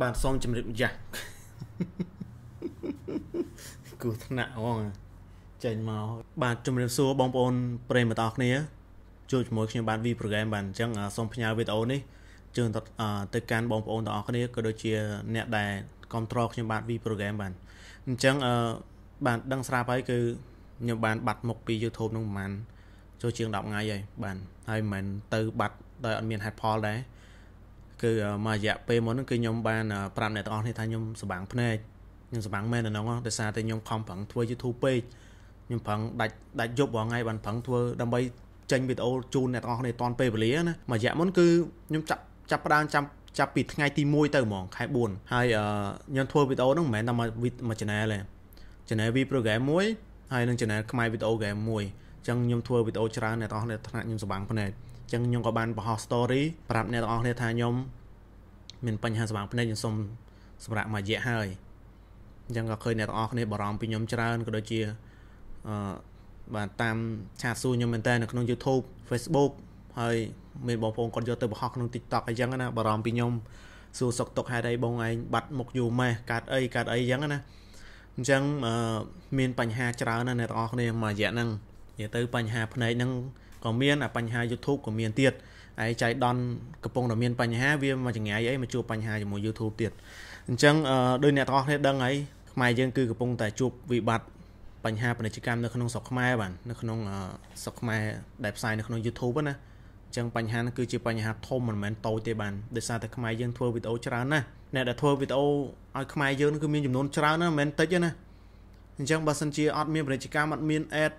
បានសងជំរាបម្ចាស់គូថ្នាក់ហ្មងចេញមកបាទជំរាបសួរបងប្អូនប្រិយមិត្តអរគ្នា ជួយជាមួយខ្ញុំបាទ V program បាទអញ្ចឹងសូមផ្ញើវីដេអូនេះជូនទៅកាន់បងប្អូនទាំងអស់គ្នាក៏ដូចជាអ្នកដែលគ្រប់គ្រងខ្ញុំបាទ V program បាទអញ្ចឹងបាទដឹងស្រាប់ហើយគឺខ្ញុំបាន បាត់មុខពី YouTube នឹងប្រហែលចូលជាង10ថ្ងៃហើយបាទហើយមិនទៅបាត់ដោយអត់មានហេតុផលដែរគឺមួយរយៈពេលមុនហ្នឹងគឺខ្ញុំបានប្រាប់អ្នកទាំងអស់នេះថាខ្ញុំសបាំងភ្នែកខ្ញុំសបាំងមែនដល់ហ្នឹងដោយសារតែខ្ញុំខំប្រឹងធ្វើ YouTube ពេកខ្ញុំប្រឹងដាច់ដាច់យប់រាល់ថ្ងៃបានប្រឹងធ្វើដើម្បីចេញវីដេអូជូនអ្នកទាំងអស់នេះតាន់ពេលវេលាណាមួយរយៈមុនគឺខ្ញុំចាប់ចាប់ផ្ដើមចាំចាប់ពីថ្ងៃទី1ទៅហ្មងខែ4ហើយខ្ញុំធ្វើវីដេអូហ្នឹងមិនមែនតែមួយមួយ channel ទេ channel V program មួយហើយនឹង channel ខ្មែរវីដេអូ game មួយអញ្ចឹងខ្ញុំធ្វើវីដេអូច្រើនអ្នកទាំងអស់គ្នាថ្នាក់ខ្ញុំសបាំងភ្នែកចឹងខ្ញុំក៏បានបង្ហោះ story ប្រាប់អ្នកទាំងអស់គ្នាថាខ្ញុំ មាន បញ្ហាស្វាងភ្នែកខ្ញុំសូមសម្រាប់មួយរយៈហើយអញ្ចឹងក៏ឃើញអ្នកទាំងអស់គ្នាបារម្ភពីខ្ញុំច្រើនក៏ដូចជាអឺបាទតាមឆាតសួរខ្ញុំមែនតើនៅក្នុង YouTube Facebook ហើយមានបងប្អូនគាត់យកទៅបង្ហោះក្នុង TikTok អីចឹងណាបារម្ភពីខ្ញុំសួរសុកទុកហេតុអីបងឯងបាត់មុខយូរម៉េះកាត់អីកាត់អីចឹងណាអញ្ចឹងមានបញ្ហាច្រើនណាស់អ្នកទាំងអស់គ្នាមួយរយៈហ្នឹងនិយាយទៅបញ្ហាភ្នែកហ្នឹងក៏មានបញ្ហា YouTube ក៏មានទៀតហើយចៃដន្យកំពុងតែមានបញ្ហាវាមកចង្អាយអីមកជួបបញ្ហាជាមួយ YouTube ទៀតអញ្ចឹងដោយអ្នកទាំងអស់គ្នាដឹងហើយខ្មែរយើងគឺកំពុងតែជួបវិបត្តិបញ្ហាពាណិជ្ជកម្មនៅក្នុងស្រុកខ្មែរបាទនៅក្នុងស្រុកខ្មែរដែលផ្សាយនៅក្នុង YouTube ណាអញ្ចឹងបញ្ហាហ្នឹងគឺជាបញ្ហាធំមិនមែនតូចទេបានដោយសារតែខ្មែរយើងធ្វើវីដេអូច្រើនណាស់អ្នកដែលធ្វើវីដេអូឲ្យខ្មែរយើងគឺមានចំនួនច្រើនណាស់មិនមែនតិចទេណាអញ្ចឹងបើសិនជាអត់មានពាណិជ្ជកម្មអត់មាន ad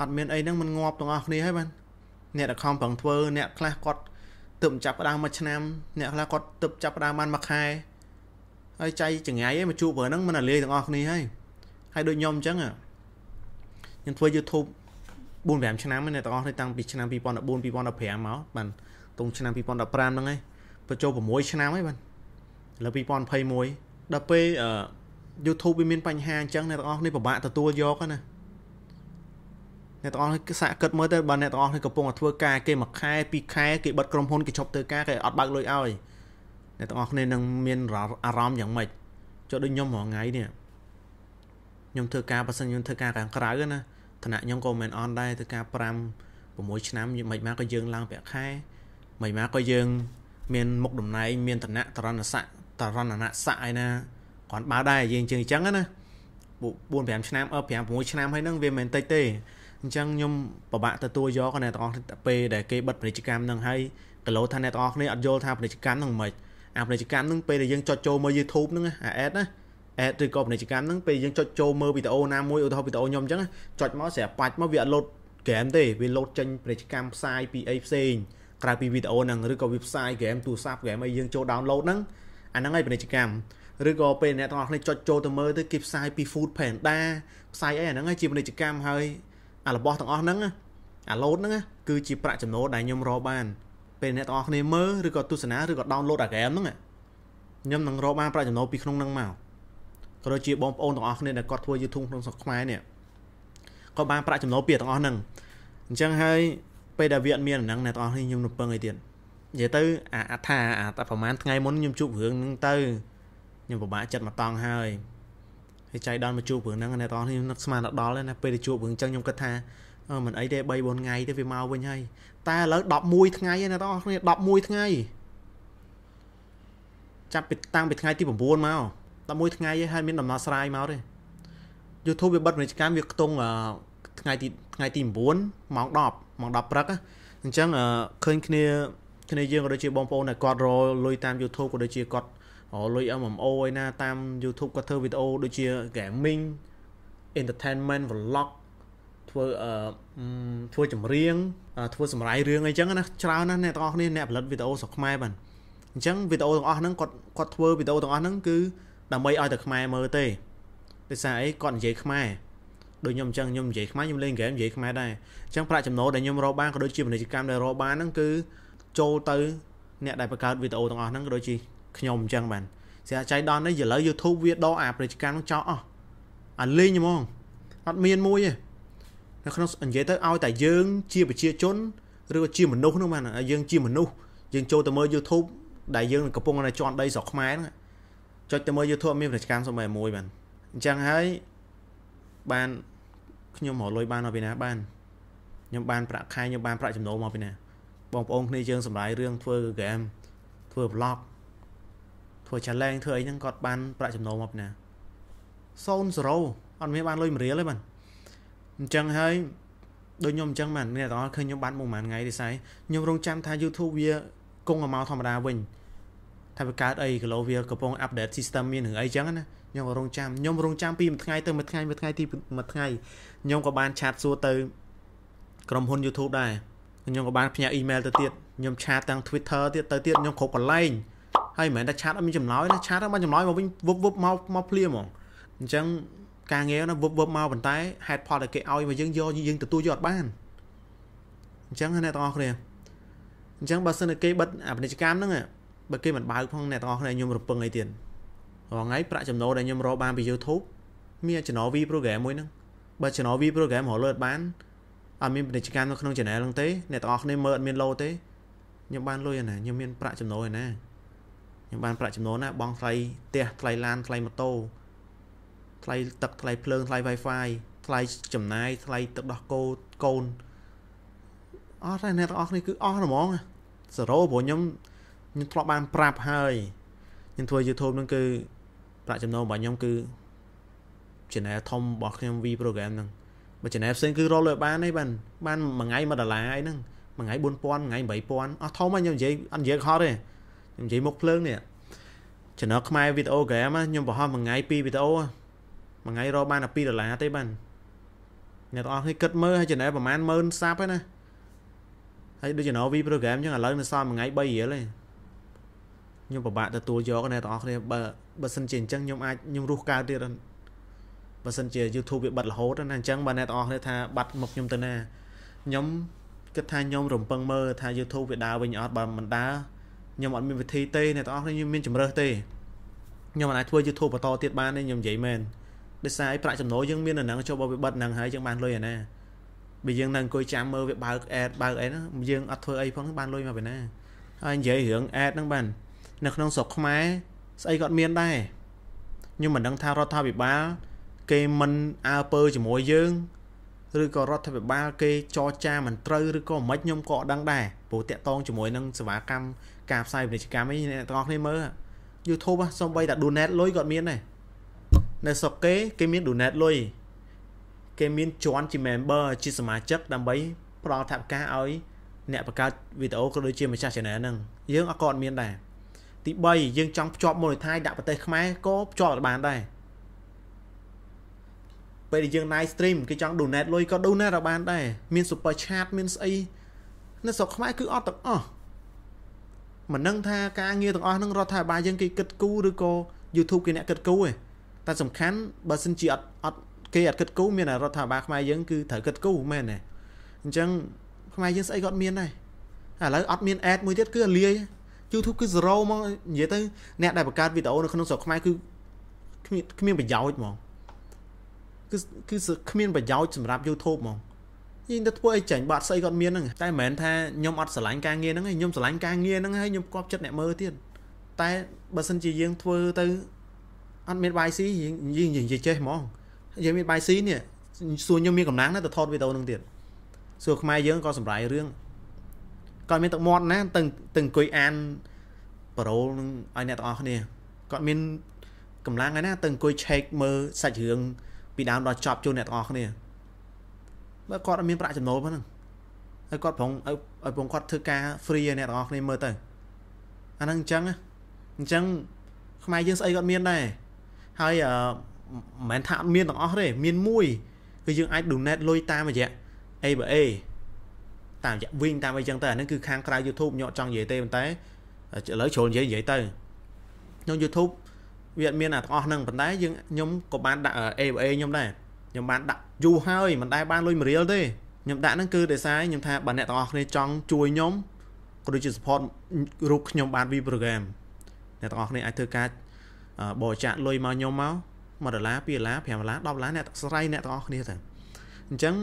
អត់មានអីហ្នឹងមិនងាប់ទាំងអស់គ្នាហើយបាទអ្នកដែលខំប្រឹងធ្វើអ្នកខ្លះគាត់ទើបចាប់ផ្ដើមមួយឆ្នាំអ្នកខ្លះគាត់ទើបចាប់ផ្ដើមបានមួយខែហើយចៃចងាយឯងមកជួបព្រោះហ្នឹងមិនអាលេទាំងអស់គ្នាហើយហើយដូចខ្ញុំអញ្ចឹងខ្ញុំធ្វើ YouTube 4 5ឆ្នាំអ្នកទាំងអស់គ្នាតាំងពីឆ្នាំ2014 2015មកបានຕົងឆ្នាំ2015ហ្នឹងឯងបញ្ចូល6ឆ្នាំហើយបាទឥឡូវ2021ដល់ពេល YouTube វាមានបញ្ហាអញ្ចឹងអ្នកទាំងអស់គ្នាពិបាកទទួលយកណាអ្នកទាំងអស់នេះសាកគិតមើលទៅបើអ្នកទាំងអស់នេះកំពុងតែធ្វើការគេមួយខែពីរខែគេបិទក្រុមហ៊ុនគេឈប់ធ្វើការគេអត់បើកលុយឲ្យអ្នកទាំងអស់គ្នានឹងមានអារម្មណ៍យ៉ាងម៉េចចុះដូចខ្ញុំរាល់ថ្ងៃនេះខ្ញុំធ្វើការបើសិនខ្ញុំធ្វើការខាងក្រៅណាឋានៈខ្ញុំក៏មិនអន់ដែរធ្វើការ5 6ឆ្នាំមិនមកក៏យើងឡើងប្រាក់ខែមិនមកក៏យើង មានមុខតំណែងមានឋានៈតរណស័កតរណនស័កឯណាគ្រាន់បើដែរយើងជាងអញ្ចឹងណា4 5ឆ្នាំ5 6ឆ្នាំហើយនឹងវាមិនតិចទេអញ្ចឹងខ្ញុំពិបាកទទួលយកអ្នកទាំងអស់ពេលដែលគេបិទពាណិជ្ជកម្មនឹងហើយកលោថាអ្នកទាំងអស់គ្នាអត់យល់ថាពាណិជ្ជកម្មនឹងមិនអាពាណិជ្ជកម្មនឹងពេលដែលយើងចុចចូលមើល YouTube ហ្នឹងអា ad ណា ad ឬក៏ពាណិជ្ជកម្មហ្នឹងពេលយើងចុចចូលមើលវីដេអូណាមួយឧទាហរណ៍វីដេអូខ្ញុំអញ្ចឹងចុចមកស្រាប់បាច់មកវាអត់ load game ទេវា load ចេញពាណិជ្ជកម្មផ្សាយពីអីផ្សេងក្រៅពីវីដេអូហ្នឹងឬក៏វាផ្សាយ game ទូរស័ព្ទ game អីយើងចូល download ហ្នឹងអាហ្នឹងឯងពាណិជ្ជកម្មឬក៏ពេលអ្នកទាំងអស់គ្នាចុចចូលទៅមើលទៅគេផ្សាយពី Food Panda ផ្សាយអីអាហ្នឹងឯងជាពាណិជ្ជកម្មហើយអារបស់ទាំងអស់ហ្នឹងអាឡូតហ្នឹងគឺជាប្រាក់ចំណូលដែលខ្ញុំរកបាន ពេលអ្នកទាំងអស់គ្នាមើលឬក៏ទស្សនាឬក៏ download អា game ហ្នឹងខ្ញុំនឹងរកបានប្រាក់ចំណូលពីក្នុងហ្នឹងមកក៏ដូចជាបងប្អូនទាំងអស់គ្នាដែលគាត់ធ្វើ YouTube ក្នុងស្រុកខ្មែរនេះគាត់បានប្រាក់ចំណូលពីទាំងអស់ហ្នឹងអញ្ចឹងហើយពេលដែលវាអត់មានអាហ្នឹងអ្នកទាំងអស់គ្នាខ្ញុំនឹងពឹងអីទៀតនិយាយទៅ អាថាអាតែប្រហែលថ្ងៃមុនខ្ញុំជួបរឿងហ្នឹងទៅខ្ញុំពិបាកចិត្តមកតង់ហើយវាចៃដន្យមកជួបរឿងហ្នឹងអ្នកទាំងអស់ខ្ញុំនឹកស្មានដល់ណាពេលទៅជួបរឿងចឹងខ្ញុំគិតថាអឺមិនអីទេ3 4ថ្ងៃទៅវាមកវិញហើយតែឥឡូវ11ថ្ងៃហើយអ្នកទាំងអស់គ្នា11ថ្ងៃចាប់ពីតាំងពីថ្ងៃទី9មក11ថ្ងៃហើយហើយមានដំណោះស្រាយមកទេ YouTube វាបិទពាណិជ្ជកម្មវាខ្ទង់ថ្ងៃទីថ្ងៃទី9ម៉ោង10ម៉ោង10ព្រឹកអញ្ចឹងឃើញគ្នាគ្នាយើងក៏ដូចជាបងប្អូនដែលគាត់រលុយតាម YouTube ក៏ដូចជាគាត់លុយ MMO ឯណា តាម YouTube គាត់ធ្វើវីដេអូដូចជា gaming entertainment vlog ធ្វើអឺធ្វើចម្រៀងធ្វើសម្រាយរឿងអីចឹងណាច្រើនណាស់អ្នកទាំងអស់គ្នាអ្នកផលិតវីដេអូស្រុកខ្មែរបានអញ្ចឹងវីដេអូទាំងអស់ហ្នឹងគាត់គាត់ធ្វើវីដេអូទាំងអស់ហ្នឹងគឺដើម្បីឲ្យតែខ្មែរមើលទេដោយសារអីគាត់និយាយខ្មែរដូចខ្ញុំអញ្ចឹងខ្ញុំនិយាយខ្មែរខ្ញុំលេងហ្គេមនិយាយខ្មែរដែរអញ្ចឹងប្រាក់ចំណូលដែលខ្ញុំរកបានក៏ដូចជាពាណិជ្ជកម្មដែលរកបានហ្នឹងគឺចូលទៅ អ្នក ដែលបង្កើតវីដេអូទាំងអស់ហ្នឹងក៏ដូចជាខ្ញុំអញ្ចឹងបានស្រាចៃដននេះឥឡូវ YouTube វាដកអាប្រជាកម្មចោលអស់អាលេងហ្មងអត់មានមួយទេនៅក្នុងនិយាយទៅឲ្យតែយើងជាប្រជាជនឬក៏ជាមនុស្សនោះបានយើងជាមនុស្សយើងចូលទៅមើល YouTube ដែលយើងកំពុងនៅជាន់ដីស្រុកខ្មែរហ្នឹងចុចទៅមើល YouTube មានប្រជាកម្មសម័យមួយបានអញ្ចឹងហើយបានខ្ញុំរកលុយបានមកពីណាបានខ្ញុំបានប្រាក់ខែខ្ញុំបានប្រាក់ចំណូលមកពីណា បងប្អូនគ្នាយើងសម្រាប់រឿងធ្វើ game ធ្វើ vlog ធ្វើ challenge ធ្វើអីហ្នឹងគាត់បានប្រាក់ចំណូលមកណា0អត់មានបានលុយមួយរៀលទេបានអញ្ចឹងហើយដូចខ្ញុំអញ្ចឹងបានអ្នកទាំងអស់ឃើញខ្ញុំបានមួយប្រហែលថ្ងៃទេស័យខ្ញុំរងចាំថា YouTube វាគង់ឲ្យមកធម្មតាវិញថាវាកើតអីគីឡូវាកំពុង update system មានរឿងអីចឹងណាខ្ញុំក៏រងចាំខ្ញុំរងចាំពីមួយថ្ងៃទៅមួយថ្ងៃមួយថ្ងៃទីមួយថ្ងៃខ្ញុំក៏បានឆាតសួរទៅ ក្រុមហ៊ុន YouTube ដែរខ្ញុំក៏បានផ្ញើ email ទៅទៀតខ្ញុំឆាតទាំង Twitter ទៀតទៅទៀតខ្ញុំគ្រប់កន្លែងហើយមិនមែនតែឆាតអត់មានចម្លើយណាឆាតបានចម្លើយមកវិញវឹបវឹបមកមកភ្លាមហ្មងអញ្ចឹងការងារណាវឹបវឹបមកប៉ុន្តែហេតុផលដែលគេឲ្យមកយើងយកយើងទទួលយកអត់បានអញ្ចឹងអ្នកទាំងអស់គ្នាអញ្ចឹងបើសិនគេបិទអាពាណិជ្ជកម្មហ្នឹងបើគេមិនបើកផងអ្នកទាំងអស់គ្នាខ្ញុំរពឹងអីទៀតរងថ្ងៃប្រាក់ចំណូលដែលខ្ញុំរកបានពី YouTube មាន channel V program មួយហ្នឹងបើ channel V program រកលើអត់បានអត់មានពាណិជ្ជកម្មនៅក្នុង channel ហ្នឹងទេអ្នកទាំងអស់គ្នាមើលអត់មាន load ទេខ្ញុំបានលុយឯណាខ្ញុំមានប្រាក់ចំណូលឯណាខ្ញុំបានប្រាក់ចំណូលណាបងថ្លៃផ្ទះថ្លៃឡានថ្លៃម៉ូតូថ្លៃទឹកថ្លៃភ្លើងថ្លៃ Wi-Fi ថ្លៃចំណាយថ្លៃទឹកដោះគោកូនអស់ហើយអ្នកទាំងអស់គ្នាគឺអស់ហ្មងសេរ៉ូព្រោះខ្ញុំខ្ញុំធ្លាប់បានប្រាប់ហើយខ្ញុំធ្វើ YouTube ហ្នឹងគឺប្រាក់ចំណូលរបស់ខ្ញុំគឺ channel ធំរបស់ខ្ញុំ V program ហ្នឹងបើ channel ផ្សេងគឺរកលុយបានទេបានបានមួយថ្ងៃ1ដុល្លារអីហ្នឹងមួយថ្ងៃ4000មួយថ្ងៃ8000អស់ធំហើយខ្ញុំនិយាយអត់និយាយខុសទេនិយាយមុខភ្លើងនេះ channel ខ្មែរ video game ខ្ញុំបង្ហោះមួយថ្ងៃ2វីដេអូមួយថ្ងៃរកបានតែ2ដុល្លារទេបានអ្នកទាំងអស់គ្នាគិតមើលហើយ channel ប្រហែល10000សាប់ហើយណាហើយដូច channel V program អញ្ចឹងឥឡូវនៅសល់មួយថ្ងៃ3រៀលទេខ្ញុំពិបាកទទួលយកអ្នកទាំងអស់គ្នាបើបើសិនជាអញ្ចឹងខ្ញុំអាចខ្ញុំរស់កើតទៀតបើសិនជា YouTube វាបាត់រហូតណាអញ្ចឹងបើអ្នកទាំងអស់គ្នាថាបាត់មុខខ្ញុំទៅណាខ្ញុំគិតថាខ្ញុំ រំពឹងមើលថា YouTube វាដើរវិញអត់បើមិនដើរខ្ញុំអត់មានវិធីទេអ្នកទាំងអស់គ្នាខ្ញុំមានជំរើសទេខ្ញុំមិនអាចធ្វើ YouTube បន្តទៀតបានទេខ្ញុំនិយាយមែនដោយសារឯប្រាក់ចំណូលយើងមាននៅនឹងចូលបវិបត្តិនឹងហើយយើងបានលុយឯណាបើយើងនៅអង្គុយចាំមើលវាបើក ad បើកអីណាយើងអត់ធ្វើអីផងបានលុយមកពីណាហើយនិយាយរឿង ad ហ្នឹងបាន នៅក្នុងស្រុកខ្មែរស្អីក៏មានដែរខ្ញុំមិនដឹងថារដ្ឋាភិបាលគេមិនអើពើជាមួយយើងឬក៏រដ្ឋាភិបាលគេចរចាមិនត្រូវឬក៏មិនខ្ញុំក៏អត់ដឹងដែរព្រោះតាក់តងជាមួយនឹងសេវាកម្មការផ្សាយពាណិជ្ជកម្មឯងអ្នកទាំងអស់គ្នាមើល YouTube សំបីតា donate លុយក៏មានដែរនៅស្រុកគេគេមាន donate លុយគេមានជន់ជា member ជាសមាជិក ដើម្បីផ្ដល់ថវិកាឲ្យអ្នកបង្កើតវីដេអូក៏ដូចជាម្ចាស់ channel ហ្នឹងយើងអត់ក៏អត់មានដែរទី3យើងចង់ភ្ជាប់ monetize ដាក់ប្រទេសខ្មែរក៏ភ្ជាប់បានដែរពេលដែលយើង live stream គេចង់ donate លុយក៏ donate បាន ដែរមាន super chat មានស្អីនៅស្រុកខ្មែរគឺអត់ទាំងអស់មិនដឹងថាការងារទាំងអស់ហ្នឹងរដ្ឋាភិបាលយើងគេគិតគូរឬក៏ YouTube គេអ្នកគិតគូរទេតែសំខាន់បើសិនជាអត់អត់គេអត់គិតគូរមានរដ្ឋាភិបាលខ្មែរយើងគឺត្រូវគិតគូរមែនទេអញ្ចឹងខ្មែរយើងស្អីក៏អត់មានដែរឥឡូវអត់មានអេតមួយទៀតគឺលាយ YouTube គឺ zero ហ្មងនិយាយទៅអ្នកដែលបង្កើតវីដេអូនៅក្នុងស្រុកខ្មែរគឺគ្មានគ្មានប្រយោជន៍ហ្មងគឺគឺគ្មានប្រយោជន៍សម្រាប់ YouTube ហ្មងយើងទៅធ្វើអីចាញ់បាត់ស្អីគាត់មានហ្នឹងតែមិនមែនថាខ្ញុំអត់ស្រឡាញ់ការងារហ្នឹងទេខ្ញុំស្រឡាញ់ការងារហ្នឹងហើយខ្ញុំគប់ចិត្តអ្នកមើលទៀតតែបើសិនជាយើងធ្វើទៅអត់មានបាយស៊ីយើងយើងនិយាយចេះហ្មងយើងមានបាយស៊ីនេះសួរខ្ញុំមានកម្លាំងណាស់ទៅថតវីដេអូហ្នឹងទៀតសួរខ្មែរយើងក៏សម្រាយរឿងគាត់មានទឹកមាត់ណាទៅទៅអង្គុយអានប្រូលនឹងឲ្យអ្នកទាំងអស់គ្នាគាត់មានកម្លាំងហើយណាទៅអង្គុយឆែកមើលសាច់រឿងពីដើមដល់ចប់ជូនអ្នកទាំងអស់គ្នាបើគាត់អត់មានប្រាក់ចំណូលប៉ុណ្ណឹងហើយគាត់ប្រងឲ្យប្រងគាត់ធ្វើការ free ឲ្យអ្នកទាំងអស់គ្នាមើលទៅអាហ្នឹងអញ្ចឹងអញ្ចឹងខ្មែរយើងស្អីគាត់មានដែរហើយអឺមិនមែនថាអត់មានទាំងអស់ទេមានមួយគឺយើងអាច donate លុយតាមរយៈ ABA តាមរយៈវិញតាមអីចឹងទៅអាហ្នឹងគឺខាងក្រៅ YouTube ញោមចង់និយាយទេប៉ុន្តែឥឡូវជ្រុលនិយាយនិយាយទៅក្នុង YouTube វាអត់មានអាទាំងអស់ហ្នឹងប៉ុន្តែយើងខ្ញុំក៏បានដាក់ ABA ខ្ញុំដែរខ្ញុំបានដាក់យូរហើយមិនដែលបានលុយមួយរៀលទេខ្ញុំដាក់ហ្នឹងគឺដោយសារខ្ញុំថាបើអ្នកទាំងអស់គ្នាចង់ជួយខ្ញុំក៏ដូចជា support រូបខ្ញុំបាន V program អ្នកទាំងអស់គ្នាអាចធ្វើការបរិច្ចាគលុយមកខ្ញុំមក1ដុល្លារ2ដុល្លារ5ដុល្លារ10ដុល្លារអ្នកស្រ័យអ្នកទាំងអស់គ្នាទៅអញ្ចឹង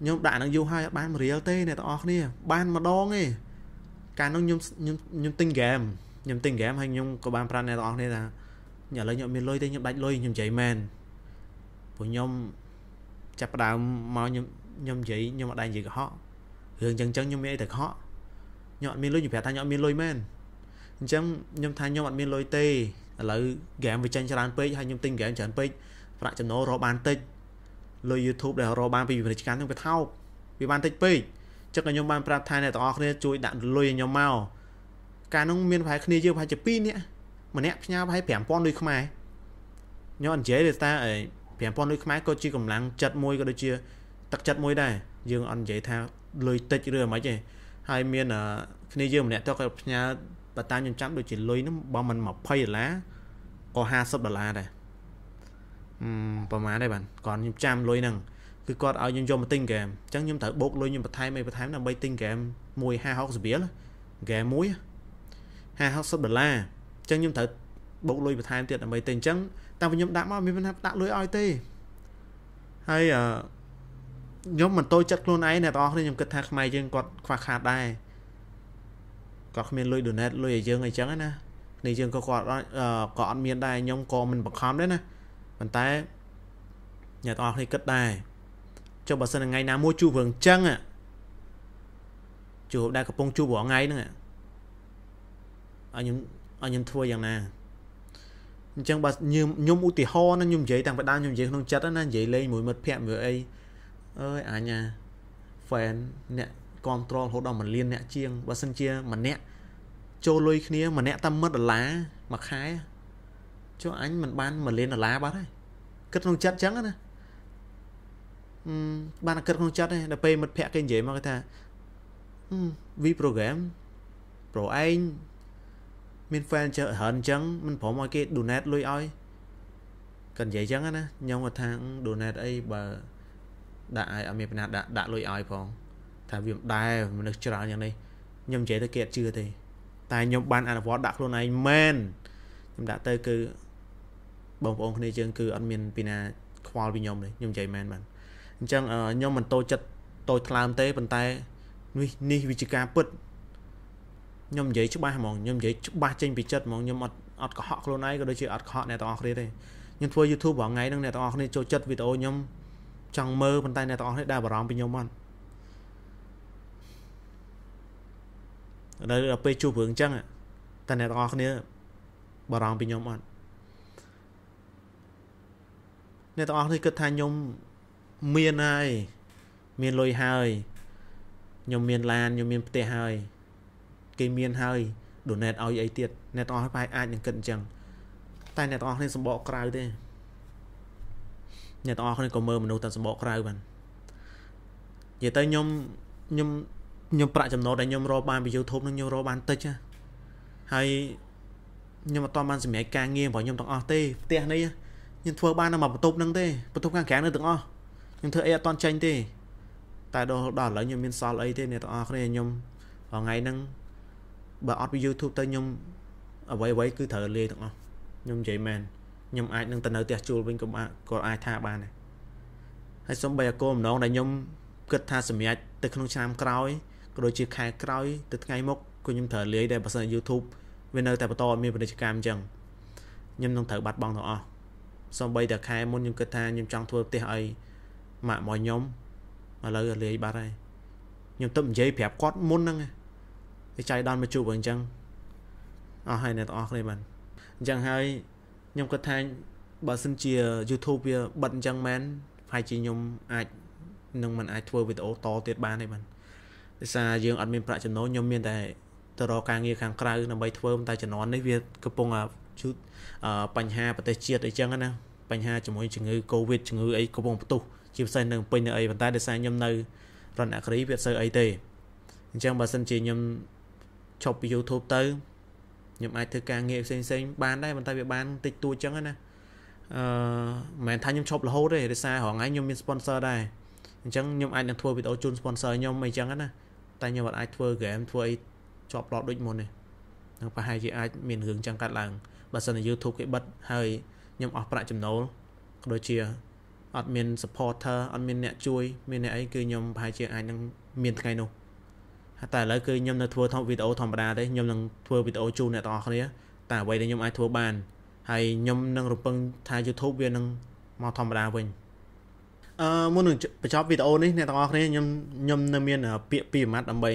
ខ្ញុំដាក់ហ្នឹងយូរហើយអត់បានមួយរៀលទេអ្នកទាំងអស់គ្នាបានម្ដងទេកាលនោះខ្ញុំខ្ញុំខ្ញុំទិញហ្គេមខ្ញុំទិញហ្គេមហើយខ្ញុំក៏បានប្រាប់អ្នកទាំងអស់គ្នាថាឥឡូវខ្ញុំអត់មានលុយទេខ្ញុំដាច់លុយខ្ញុំនិយាយមែនព្រោះខ្ញុំចាប់ផ្ដើមមកខ្ញុំខ្ញុំនិយាយខ្ញុំអត់ដែរនិយាយកុហករឿងចឹងចឹងខ្ញុំមានអីតែកុហកខ្ញុំអត់មានលុយខ្ញុំប្រាប់ថាខ្ញុំអត់មានលុយមែនអញ្ចឹងខ្ញុំថាខ្ញុំអត់មានលុយទេឥឡូវហ្គេមវាចាញ់ច្រើនពេកហើយខ្ញុំទិញហ្គេមច្រើនពេកប្រាក់ចំណូលរកបានតិចលុយ YouTube ដែលរកបាន ពីពាណិជ្ជកម្មហ្នឹងវាថោកវាបានតិចពេកចឹងខ្ញុំបានប្រាប់ថាអ្នកទាំងអស់គ្នាជួយដាក់លុយឲ្យខ្ញុំមកការនោះមានប្រហែលគ្នាយើងប្រហែលជា2នាក់ម្នាក់ផ្ញើប្រហែល5000លុយខ្មែរខ្ញុំអត់និយាយទេតាអីប្រាំប៉ុនដូចខ្មែរក៏ជាកម្លាំងចិត្តមួយក៏ដូចជាទឹកចិត្តមួយដែរយើងអត់និយាយថាលុយតិចឬអ្មេចទេហើយមានគ្នាយើងម្នាក់ទៅក៏ផ្ញើបើតាមខ្ញុំចាំដូចជាលុយនោះបើមិន20ដុល្លារក៏50ដុល្លារដែរអឺប្រហែលដែរបាទគាត់ខ្ញុំចាំលុយហ្នឹងគឺគាត់ឲ្យខ្ញុំយកមកទិញហ្គេមអញ្ចឹងខ្ញុំត្រូវបូកលុយខ្ញុំបន្ថែមអីបន្ថែមដើម្បីទិញហ្គេមមួយ50 60រៀលហ្គេមមួយ50 60ដុល្លារអញ្ចឹងខ្ញុំត្រូវបូកលុយបន្ថែមទៀតដើម្បីទិញអញ្ចឹងតែខ្ញុំដាក់មកមានមិនថាដាក់លុយឲ្យទេហើយអឺខ្ញុំមិនតូចចិត្តខ្លួនឯងអ្នកទាំងអស់គ្នាខ្ញុំគិតថាខ្មែរយើងគាត់ខ្វះខាតដែរគាត់គ្មានលុយ donate លុយឲ្យយើងអីចឹងណានេះយើងក៏គាត់ក៏អត់មានដែរខ្ញុំក៏មិនបង្ខំដែរណាប៉ុន្តែអ្នកទាំងអស់គ្នាគិតដែរចុះបើសិនថ្ងៃណាមួយជួបរឿងចឹងជួបដែរកំពុងជួបរាល់ថ្ងៃហ្នឹងឲ្យខ្ញុំឲ្យខ្ញុំធ្វើយ៉ាងណាអញ្ចឹងបើខ្ញុំខ្ញុំឧទាហរណ៍ណាខ្ញុំនិយាយតាំងពីដើមខ្ញុំនិយាយក្នុងចិត្តណានិយាយលេងមួយមិត្តភក្តិមួយអីអើយអញណា fan អ្នកគ្រប់គ្រងរហូតដល់1លានអ្នកជាងបើសិនជាម្នាក់ចូលលុយគ្នាម្នាក់តាម1ដុល្លារមួយខែចុះអញមិនបាន1លានដុល្លារបាត់ហើយគិតក្នុងចិត្តអញ្ចឹងណាបានគិតក្នុងចិត្តទេដល់ពេលមិត្តភក្តិគេនិយាយមកគេថាវីប្រូក្រាមប្រូឯងមាន fan ច្រើនអញ្ចឹងមិនព្រមឲ្យគេ donate លុយឲ្យក៏និយាយអញ្ចឹងណាខ្ញុំគាត់ថា donate អីបើដាក់ឲ្យអត់មានបណ្ណាដាក់ដាក់លុយឲ្យផងថាវាមិនដែរមនុស្សច្រើនយ៉ាងនេះខ្ញុំនិយាយទៅគេអត់ជឿទេ តែខ្ញុំបានអនុវត្តដាក់ខ្លួនឯងមែនខ្ញុំដាក់ទៅគឺបងប្អូនគ្នាយើងគឺអត់មានពីណាខ្វល់ពីខ្ញុំទេខ្ញុំនិយាយមែនបាទអញ្ចឹងខ្ញុំមិនតូចចិត្តតូចថ្លើមទេប៉ុន្តែនេះនេះវាជាការពិតខ្ញុំនិយាយច្បាស់ហ្មងខ្ញុំនិយាយច្បាស់ចេញពីចិត្តហ្មងខ្ញុំអត់អត់កុហកខ្លួនឯងក៏ដូចជាអត់កុហកអ្នកទាំងអស់គ្នាទេខ្ញុំធ្វើ YouTube រាល់ថ្ងៃហ្នឹងអ្នកទាំងអស់គ្នាចូលចិត្តវីដេអូខ្ញុំចង់មើលប៉ុន្តែអ្នកទាំងអស់គ្នាដែរបារម្ភពីខ្ញុំអត់ដល់ពេលជួបរឿងអញ្ចឹងតែអ្នកទាំងអស់គ្នាបារម្ភពីខ្ញុំអត់អ្នកទាំងអស់គ្នាគិតថាខ្ញុំមានហើយមានលុយហើយខ្ញុំមានឡានខ្ញុំមានផ្ទះហើយគេមានហើយ donate ឲ្យអីទៀតអ្នកទាំងអស់ប្រហែលអាចនឹងគិតអញ្ចឹងតែអ្នកទាំងអស់គ្នាសម្បកក្រៅទេអ្នកទាំងអស់គ្នាក៏មើលមនុស្សតាមសម្បកក្រៅបាននិយាយទៅខ្ញុំខ្ញុំខ្ញុំប្រាក់ចំណូលដែលខ្ញុំរកបានពី YouTube នឹងខ្ញុំរកបានតិចណាហើយខ្ញុំអត់ទាន់បានសម្រេចការងាររបស់ខ្ញុំទាំងអស់ទេផ្ទះនេះខ្ញុំធ្វើបានតែមួយបន្ទប់ហ្នឹងទេបន្ទប់ខាងក្រៅនៅទាំងអស់ខ្ញុំធ្វើអីអត់ទាន់ចេញទេ តែដល់ដល់ឥឡូវខ្ញុំមានសល់អីទេអ្នកទាំងអស់គ្នាខ្ញុំថ្ងៃហ្នឹងបើអត់ពី YouTube ទៅខ្ញុំអ្វីអ្វីគឺត្រូវលេងទាំងអស់ខ្ញុំនិយាយមែនខ្ញុំអាចនឹងទៅនៅផ្ទះជួលវិញក៏ក៏អាចថាបានដែរហើយសំបីអាគោលម្ដងដែលខ្ញុំគិតថាសម្រាប់ទៅក្នុងឆ្នាំក្រោយក៏ដូចជាខែក្រោយ ទៅថ្ងៃមុខគឺខ្ញុំត្រូវលាយដែរបើសិន YouTube វានៅតែបន្តមានពាណិជ្ជកម្មអញ្ចឹងខ្ញុំនឹងត្រូវបាត់បង់ទាំងអស់សំបីតែខែមុនខ្ញុំគិតថាខ្ញុំចង់ធ្វើផ្ទះឲ្យម៉ាក់មកខ្ញុំឥឡូវលាយបាត់ហើយខ្ញុំទៅនិយាយប្រាប់គាត់មុនហ្នឹងវាចៃដន្យមកជួបអញ្ចឹងអស់ហើយអ្នកទាំងអស់គ្នាបាទអញ្ចឹងហើយខ្ញុំគិតថាបើសិនជា YouTube វាបិទអញ្ចឹងមែនប្រហែលជាខ្ញុំអាចនឹងមិនអាចធ្វើវីដេអូតទៀតបានទេបាទដោយសារយើងអត់មានប្រាក់ចំណូលខ្ញុំមានតែទៅរកការងារខាងក្រៅដើម្បីធ្វើតែជំនាន់នេះវាកំពុងជួបបញ្ហាប្រទេសជាតិអីចឹងណាបញ្ហាជាមួយជំងឺ Covid ជំងឺអីកំពុងផ្ទុះជាពិសេសនៅពេញនៅអីប៉ុន្តែដោយសារខ្ញុំនៅរដ្ឋនគរីវាអត់សូវអីទេអញ្ចឹងបើសិនជាខ្ញុំចប់ពី YouTube ទៅខ្ញុំអាចធ្វើការងារផ្សេងផ្សេងបានដែរប៉ុន្តែវាបានតិចតួចចឹងណាអឺមិនមែនថាខ្ញុំឈប់រហូតទេដោយសាររងថ្ងៃខ្ញុំមាន sponsor ដែរអញ្ចឹងខ្ញុំអាចនឹងធ្វើវីដេអូជូន sponsor ខ្ញុំអីចឹងណាតែខ្ញុំអត់អាចធ្វើ game ធ្វើអីជាប់ឡតដូចមុនទេនឹងប្រហែលជាអាចមានរឿងចឹងកាត់ឡើងបើសិនជា YouTube គេបិទហើយខ្ញុំអស់ប្រាក់ចំណូលក៏ដូចជាអត់មាន supporter អត់មានអ្នកជួយមានអ្នកអីគឺខ្ញុំប្រហែលជាអាចនឹងមានថ្ងៃនោះតែឥឡូវគឺខ្ញុំនៅធ្វើវីដេអូធម្មតាទេខ្ញុំនឹងធ្វើវីដេអូជូនអ្នកទាំងអស់គ្នាតែអ្វីដែលខ្ញុំអាចធ្វើបានហើយខ្ញុំនឹងរំពឹងថា YouTube វានឹងមកធម្មតាវិញអឺមុននឹងបញ្ចប់វីដេអូនេះអ្នកទាំងអស់គ្នាខ្ញុំខ្ញុំនៅមានពាក្យពីរម៉ាត់ដើម្បី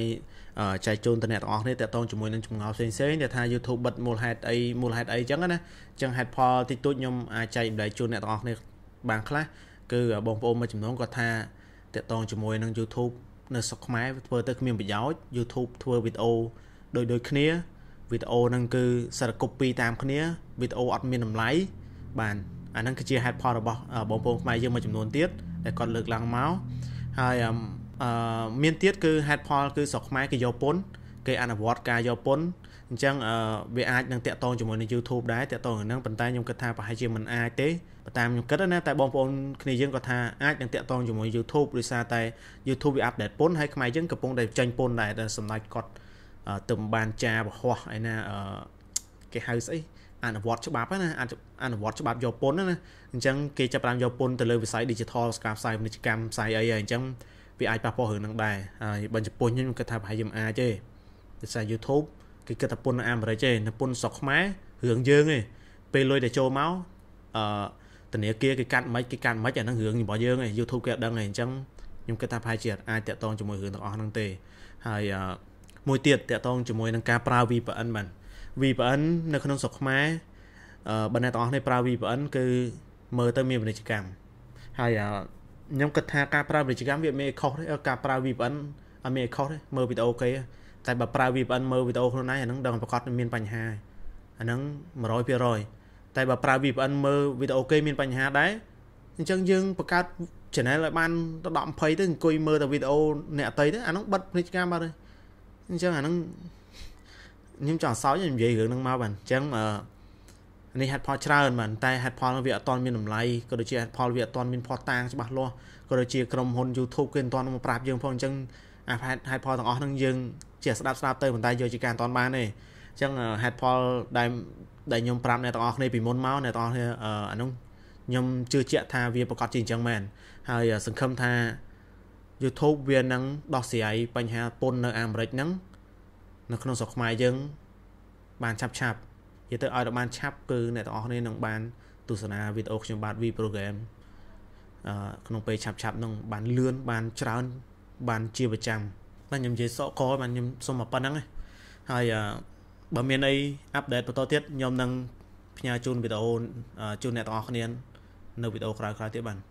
ចែកជូនទៅអ្នកទាំងអស់គ្នាតកតងជាមួយនឹងចម្ងល់ផ្សេងផ្សេងដែលថា YouTube បិទមូលហេតុអីមូលហេតុអីចឹងណាអញ្ចឹងហេតុផលតិចតួចខ្ញុំអាចចែកម្លែកជូនអ្នកទាំងអស់គ្នាបានខ្លះគឺបងប្អូនមួយចំនួនគាត់ថាតកតងជាមួយនឹង YouTube នៅស្រុកខ្មែរធ្វើទៅគ្មានប្រយោជន៍ YouTube ធ្វើវីដេអូដោយដូចគ្នាវីដេអូហ្នឹងគឺសារកូពីតាមគ្នាវីដេអូអត់មានតម្លៃបានអាហ្នឹងគឺជាហេតុផលរបស់បងប្អូនខ្មែរយើងមួយចំនួនទៀតដែលគាត់លើកឡើងមកហើយអឺមានទៀតគឺហេតុផលគឺស្រុកខ្មែរគេយកពុនគេ អនុវត្តការយកពុនអញ្ចឹងវាអាចនឹងតាក់ទងជាមួយនឹង YouTube ដែរតាក់ទងនឹងប៉ុន្តែខ្ញុំគិតថាប្រហែលជាមិនអាចទេតាមខ្ញុំគិតណាតែបងប្អូនគ្នាយើងក៏ថាអាចនឹងតាក់ទងជាមួយ YouTube ដោយសារតែ YouTube វា update ពន្ធហើយខ្មែរយើងកំពុងតែចាញ់ពន្ធដែរតែសម្ដេចគាត់ទើបបានចាបហោះឯណាគេហៅស្អីអនុវត្តច្បាប់ណាអនុវត្តច្បាប់យកពន្ធណាអញ្ចឹងគេចាប់បានយកពន្ធទៅលើវិស័យ digital ស្ការផ្សាយពាណិជ្ជកម្មផ្សាយអីហើយអញ្ចឹងវាអាចប៉ះពាល់រឿងហ្នឹងដែរហើយបើចំពោះខ្ញុំគិតថាប្រហែលជាមិនអាចទេដោយសារ YouTube គេគិតថាពន្ធនៅអាមេរិកទេនៅពន្ធស្រុកខ្មែររឿងយើងទេពេលលុយតែចូលមកអឺធនាគារគេកាត់មិនគេកាត់មិនអាហ្នឹងរឿងរបស់យើងឯង YouTube គេអត់ដឹងឯងអញ្ចឹងខ្ញុំគិតថាប្រហែលជាអាចតាក់ទងជាមួយរឿងទាំងអស់ហ្នឹងទេហើយមួយទៀតតាក់ទងជាមួយនឹងការប្រើ VPN បាន VPN នៅក្នុងស្រុកខ្មែរអឺបណ្ណអ្នកទាំងអស់នេះប្រើ VPN គឺមើលទៅមានពាណិជ្ជកម្មហើយខ្ញុំគិតថាការប្រើពាណិជ្ជកម្មវាមានខុសទេការប្រើ VPN អត់មានខុសទេមើលវីដេអូគេតែបើប្រើ VPN មើលវីដេអូខ្លួនឯងអាហ្នឹងដឹងប្រកាសមានបញ្ហាអាហ្នឹង100%តែបើប្រើ VPN មើលវីដេអូគេមានបញ្ហាដែរអញ្ចឹងយើងបង្កើត channel ឲ្យបានទៅ10 20ទៅអង្គុយមើលតែវីដេអូអ្នកអតីទៅអាហ្នឹងបិទពាណិជ្ជកម្មបាត់ហើយអញ្ចឹងអាហ្នឹងខ្ញុំចង់សោចខ្ញុំនិយាយរឿងហ្នឹងមកបាទអញ្ចឹងអឺនេះ head poll ច្រើនបាទតែ head poll វាអត់ទាន់មានតម្លៃក៏ដូចជា head poll វាអត់ទាន់មានផតាងច្បាស់លាស់ក៏ដូចជាក្រុមហ៊ុន YouTube គេមិនទាន់មកប្រាប់យើងផងអញ្ចឹងអា head poll ទាំងអស់ហ្នឹងយើងជាស្ដាប់ស្ដាប់ទៅប៉ុន្តែយកជាការអត់បានទេអញ្ចឹង head poll ដែលដែលខ្ញុំប្រាប់អ្នកទាំងអស់គ្នាពីមុនមកអ្នកទាំងអស់គ្នាអានោះខ្ញុំជឿជាក់ថាវាប្រកាសជាអញ្ចឹងមែនហើយសង្ឃឹមថា YouTube វានឹងដោះស្រាយបញ្ហាពន្ធនៅអាមេរិកហ្នឹងនៅក្នុងស្រុកខ្មែរយើងបានឆាប់ឆាប់និយាយទៅឲ្យបានឆាប់គឺអ្នកទាំងអស់គ្នានឹងបានទស្សនាវីដេអូខ្ញុំបាទ V program អឺក្នុងពេលឆាប់ឆាប់នឹងបានលឿនបានច្រើនបានជាប្រចាំបាទខ្ញុំនិយាយសកកបាទខ្ញុំសុំមកប៉ុណ្្នឹងហើយបើមានអីអាប់ដេតបន្តទៀតខ្ញុំនឹងផ្ញើជូនវីដេអូជូនអ្នកទាំងអស់គ្នានៅវីដេអូក្រោយៗទៀតបាទ